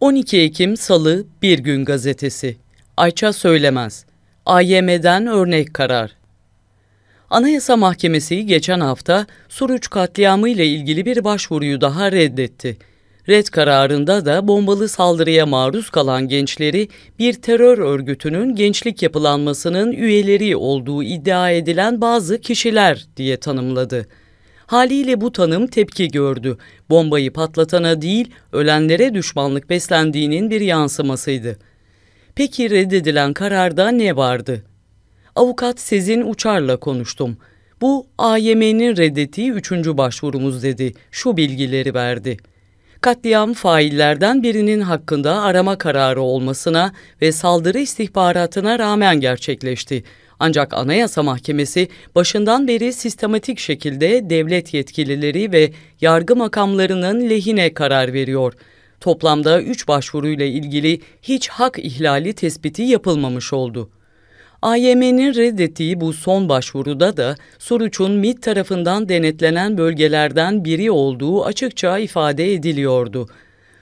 12 Ekim Salı Bir Gün Gazetesi Ayça Söylemez AYM'den örnek karar Anayasa Mahkemesi geçen hafta Suruç katliamı ile ilgili bir başvuruyu daha reddetti. Red kararında da bombalı saldırıya maruz kalan gençleri bir terör örgütünün gençlik yapılanmasının üyeleri olduğu iddia edilen bazı kişiler diye tanımladı. Haliyle bu tanım tepki gördü. Bombayı patlatana değil, ölenlere düşmanlık beslendiğinin bir yansımasıydı. Peki reddedilen kararda ne vardı? Avukat Sezin Uçar'la konuştum. Bu AYM'nin reddettiği üçüncü başvurumuz dedi. Şu bilgileri verdi. Katliam faillerden birinin hakkında arama kararı olmasına ve saldırı istihbaratına rağmen gerçekleşti. Ancak Anayasa Mahkemesi başından beri sistematik şekilde devlet yetkilileri ve yargı makamlarının lehine karar veriyor. Toplamda 3 başvuruyla ilgili hiç hak ihlali tespiti yapılmamış oldu. AYM'nin reddettiği bu son başvuruda da Suruç'un MİT tarafından denetlenen bölgelerden biri olduğu açıkça ifade ediliyordu.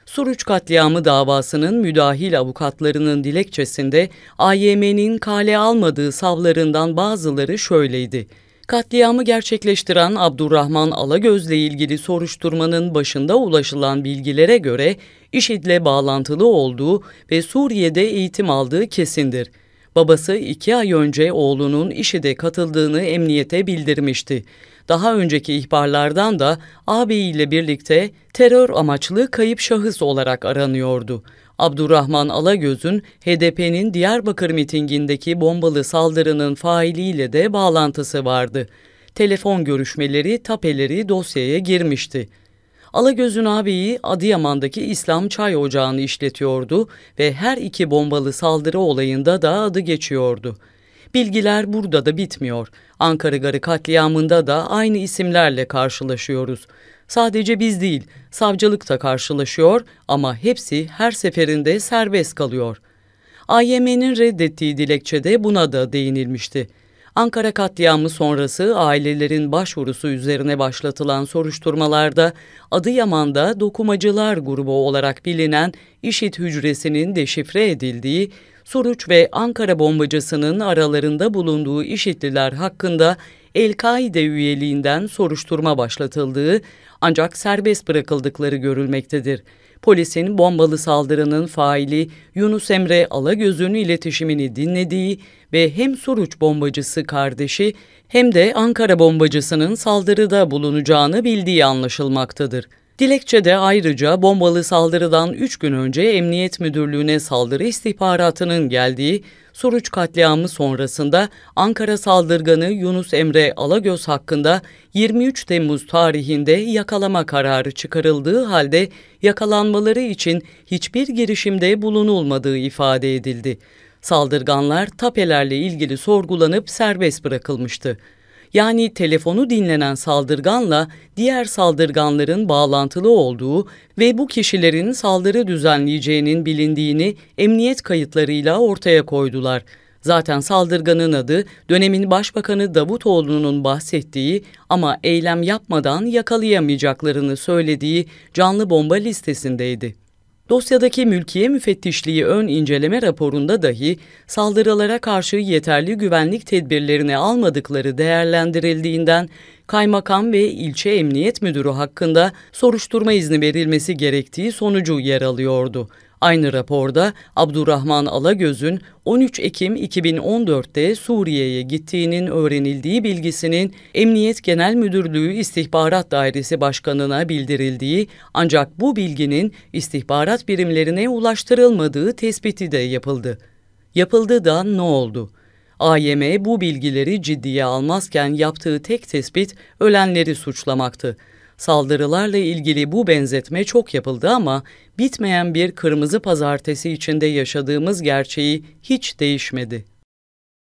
Suruç katliamı davasının müdahil avukatlarının dilekçesinde AYM'nin kale almadığı savlarından bazıları şöyleydi. Katliamı gerçekleştiren Abdurrahman Alagöz'le ilgili soruşturmanın başında ulaşılan bilgilere göre IŞİD'le bağlantılı olduğu ve Suriye'de eğitim aldığı kesindir. Babası iki ay önce oğlunun IŞİD'e katıldığını emniyete bildirmişti. Daha önceki ihbarlardan da ağabeyiyle birlikte terör amaçlı kayıp şahıs olarak aranıyordu. Abdurrahman Alagöz'ün HDP'nin Diyarbakır mitingindeki bombalı saldırının failiyle de bağlantısı vardı. Telefon görüşmeleri, tapeleri dosyaya girmişti. Alagöz'ün ağabeyi Adıyaman'daki İslam Çay Ocağı'nı işletiyordu ve her iki bombalı saldırı olayında da adı geçiyordu. Bilgiler burada da bitmiyor. Ankara Garı katliamında da aynı isimlerle karşılaşıyoruz. Sadece biz değil, savcılık da karşılaşıyor ama hepsi her seferinde serbest kalıyor. AYM'nin reddettiği dilekçede buna da değinilmişti. Ankara katliamı sonrası ailelerin başvurusu üzerine başlatılan soruşturmalarda Adıyaman'da dokumacılar grubu olarak bilinen İşit hücresinin deşifre edildiği Suruç ve Ankara bombacısının aralarında bulunduğu işitliler hakkında El-Kaide üyeliğinden soruşturma başlatıldığı ancak serbest bırakıldıkları görülmektedir. Polisin bombalı saldırının faili Yunus Emre Alagöz'ün iletişimini dinlediği ve hem Suruç bombacısı kardeşi hem de Ankara bombacısının saldırıda bulunacağını bildiği anlaşılmaktadır. Dilekçede ayrıca bombalı saldırıdan 3 gün önce Emniyet Müdürlüğü'ne saldırı istihbaratının geldiği Suruç katliamı sonrasında Ankara saldırganı Yunus Emre Alagöz hakkında 23 Temmuz tarihinde yakalama kararı çıkarıldığı halde yakalanmaları için hiçbir girişimde bulunulmadığı ifade edildi. Saldırganlar tapelerle ilgili sorgulanıp serbest bırakılmıştı yani telefonu dinlenen saldırganla diğer saldırganların bağlantılı olduğu ve bu kişilerin saldırı düzenleyeceğinin bilindiğini emniyet kayıtlarıyla ortaya koydular. Zaten saldırganın adı dönemin başbakanı Davutoğlu'nun bahsettiği ama eylem yapmadan yakalayamayacaklarını söylediği canlı bomba listesindeydi. Dosyadaki mülkiye müfettişliği ön inceleme raporunda dahi saldırılara karşı yeterli güvenlik tedbirlerini almadıkları değerlendirildiğinden kaymakam ve ilçe emniyet müdürü hakkında soruşturma izni verilmesi gerektiği sonucu yer alıyordu. Aynı raporda Abdurrahman Alagöz'ün 13 Ekim 2014'te Suriye'ye gittiğinin öğrenildiği bilgisinin Emniyet Genel Müdürlüğü İstihbarat Dairesi Başkanı'na bildirildiği ancak bu bilginin istihbarat birimlerine ulaştırılmadığı tespiti de yapıldı. Yapıldı da ne oldu? AYM bu bilgileri ciddiye almazken yaptığı tek tespit ölenleri suçlamaktı. Saldırılarla ilgili bu benzetme çok yapıldı ama bitmeyen bir kırmızı pazartesi içinde yaşadığımız gerçeği hiç değişmedi.